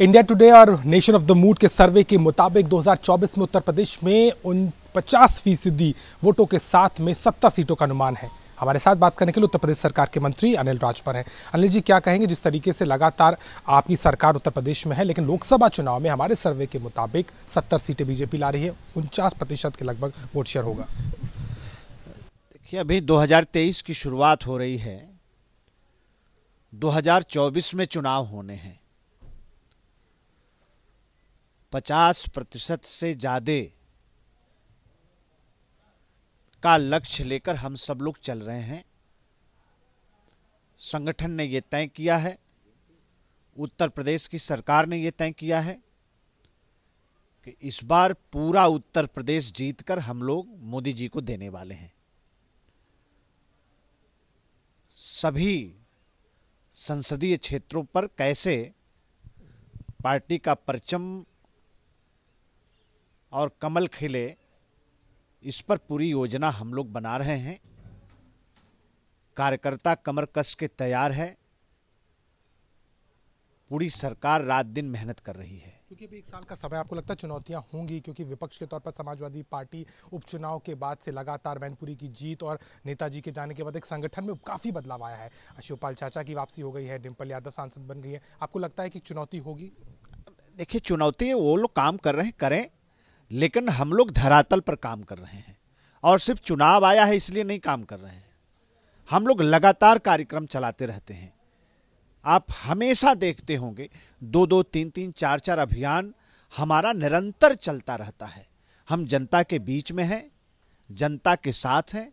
India today और nation of the mood के survey के मुताबिक 2024 में उत्तर प्रदेश में उन पचास फीसदी वोटों के साथ में सत्तर सीटों का अनुमान है हमारे साथ बात करने के लिए उत्तर प्रदेश सरकार के मंत्री अनिल राजपर हैं अनिल जी क्या कहेंगे जिस तरीके से लगातार आपकी सरकार उत्तर प्रदेश में है लेकिन लोकसभा चुनाव में हमारे सर्वे के मुताबिक सत्तर सीटें बीजेपी ला रही है उनचास प्रतिशत के लगभग वोट शेयर होगा देखिए अभी 2023 की शुरुआत हो रही है 2024 में चुनाव होने हैं पचास प्रतिशत से ज़्यादा का लक्ष्य लेकर हम सब लोग चल रहे हैं संगठन ने यह तय किया है उत्तर प्रदेश की सरकार ने यह तय किया है कि इस बार पूरा उत्तर प्रदेश जीतकर हम लोग मोदी जी को देने वाले हैं सभी संसदीय क्षेत्रों पर कैसे पार्टी का परचम और कमल खिले इस पर पूरी योजना हम लोग बना रहे हैं कार्यकर्ता कमर कस के तैयार है पूरी सरकार रात दिन मेहनत कर रही है क्योंकि अभी एक साल का समय आपको लगता है चुनौतियां होंगी क्योंकि विपक्ष के तौर पर समाजवादी पार्टी उपचुनाव के बाद से लगातार मैनपुरी की जीत और नेताजी के जाने के बाद एक संगठन में काफ़ी बदलाव आया है अशोकपाल चाचा की वापसी हो गई है डिम्पल यादव सांसद बन गई है आपको लगता है कि चुनौती होगी देखिए चुनौती वो लोग काम कर रहे हैं करें लेकिन हम लोग धरातल पर काम कर रहे हैं और सिर्फ चुनाव आया है इसलिए नहीं काम कर रहे हैं हम लोग लगातार कार्यक्रम चलाते रहते हैं आप हमेशा देखते होंगे दो दो तीन तीन चार चार अभियान हमारा निरंतर चलता रहता है हम जनता के बीच में हैं जनता के साथ हैं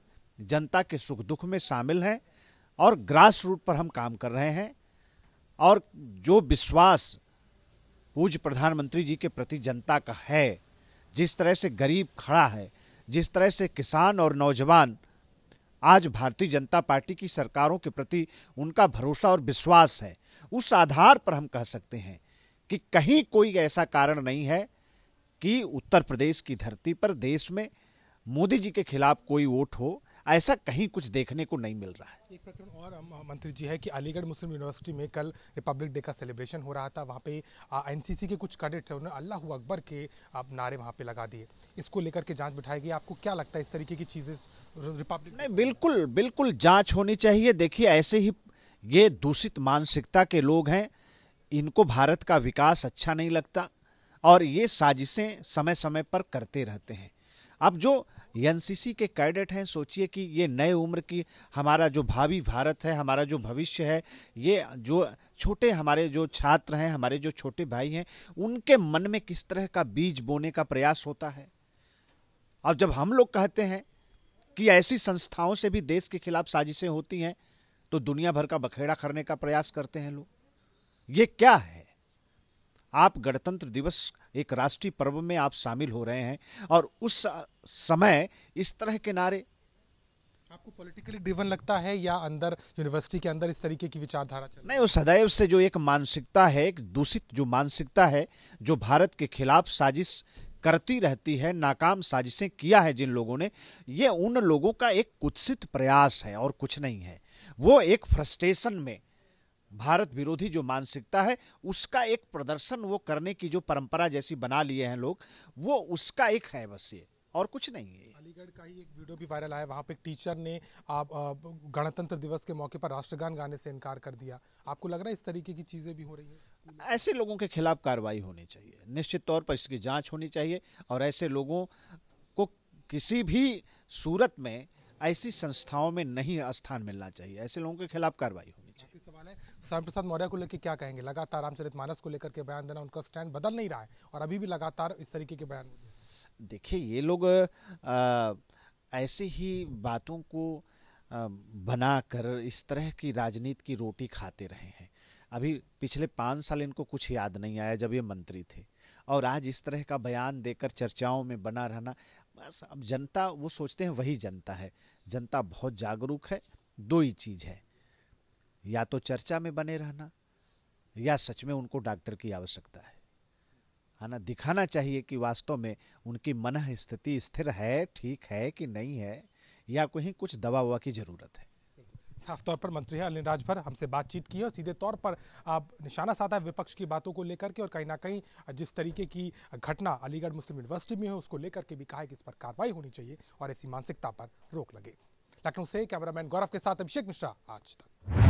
जनता के सुख दुख में शामिल हैं और ग्रास रूट पर हम काम कर रहे हैं और जो विश्वास पूज्य प्रधानमंत्री जी के प्रति जनता का है जिस तरह से गरीब खड़ा है जिस तरह से किसान और नौजवान आज भारतीय जनता पार्टी की सरकारों के प्रति उनका भरोसा और विश्वास है उस आधार पर हम कह सकते हैं कि कहीं कोई ऐसा कारण नहीं है कि उत्तर प्रदेश की धरती पर देश में मोदी जी के खिलाफ कोई वोट हो ऐसा कहीं कुछ देखने को नहीं मिल रहा है एक प्रकरण और मंत्री जी है कि अलीगढ़ मुस्लिम यूनिवर्सिटी में कल रिपब्लिक डे का सेलिब्रेशन हो रहा था वहाँ पे एनसीसी के कुछ कैडेट्स हैं उन्होंने अल्लाह अकबर के आप नारे वहाँ पे लगा दिए इसको लेकर के जाँच बिठाई गई आपको क्या लगता है इस तरीके की चीज़ें रिपब्लिक नहीं बिल्कुल बिल्कुल जाँच होनी चाहिए देखिए ऐसे ही ये दूषित मानसिकता के लोग हैं इनको भारत का विकास अच्छा नहीं लगता और ये साजिशें समय समय पर करते रहते हैं अब जो एनसीसी के कैडेट हैं सोचिए कि ये नए उम्र की हमारा जो भावी भारत है हमारा जो भविष्य है ये जो छोटे हमारे जो छात्र हैं हमारे जो छोटे भाई हैं उनके मन में किस तरह का बीज बोने का प्रयास होता है और जब हम लोग कहते हैं कि ऐसी संस्थाओं से भी देश के खिलाफ साजिशें होती हैं तो दुनिया भर का बखेड़ा करने का प्रयास करते हैं लोग ये क्या है आप गणतंत्र दिवस एक राष्ट्रीय पर्व में आप शामिल हो रहे हैं और उस समय इस तरह के नारे आपको पॉलिटिकली ड्रिवन लगता है या अंदर यूनिवर्सिटी के अंदर इस तरीके की विचारधारा चल नहीं वो सदैव से जो एक मानसिकता है एक दूषित जो मानसिकता है जो भारत के खिलाफ साजिश करती रहती है नाकाम साजिशें किया है जिन लोगों ने ये उन लोगों का एक कुत्सित प्रयास है और कुछ नहीं है वो एक फ्रस्ट्रेशन में भारत विरोधी जो मानसिकता है उसका एक प्रदर्शन वो करने की जो परंपरा जैसी बना लिए हैं लोग वो उसका एक है बस ये और कुछ नहीं है अलीगढ़ का ही एक वीडियो भी वायरल आया वहाँ पे एक टीचर ने आप गणतंत्र दिवस के मौके पर राष्ट्रगान गाने से इनकार कर दिया आपको लग रहा है इस तरीके की चीज़ें भी हो रही हैं ऐसे लोगों के खिलाफ कार्रवाई होनी चाहिए निश्चित तौर पर इसकी जांच होनी चाहिए और ऐसे लोगों को किसी भी सूरत में ऐसी संस्थाओं में नहीं स्थान मिलना चाहिए ऐसे लोगों के खिलाफ कार्रवाई हो श्याम प्रसाद मौर्य को लेकर क्या कहेंगे लगातार रामचरित मानस को लेकर के बयान देना उनका स्टैंड बदल नहीं रहा है और अभी भी लगातार इस तरीके के बयान देखिए ये लोग ऐसे ही बातों को बनाकर इस तरह की राजनीति की रोटी खाते रहे हैं अभी पिछले पाँच साल इनको कुछ याद नहीं आया जब ये मंत्री थे और आज इस तरह का बयान देकर चर्चाओं में बना रहना बस अब जनता वो सोचते हैं वही जनता है जनता बहुत जागरूक है दो ही चीज़ है या तो चर्चा में बने रहना या सच में उनको डॉक्टर की आवश्यकता है है ना दिखाना चाहिए कि वास्तव में उनकी मन स्थिति स्थिर है ठीक है कि नहीं है या कहीं कुछ दवा ववा की ज़रूरत है साफ तौर पर मंत्री अनिल राजभर हमसे बातचीत की और सीधे तौर पर आप निशाना साधा विपक्ष की बातों को लेकर के और कहीं ना कहीं जिस तरीके की घटना अलीगढ़ मुस्लिम यूनिवर्सिटी में है उसको लेकर के भी कहा है कि इस पर कार्रवाई होनी चाहिए और ऐसी मानसिकता पर रोक लगे लखनऊ से कैमरामैन गौरव के साथ अभिषेक मिश्रा आज तक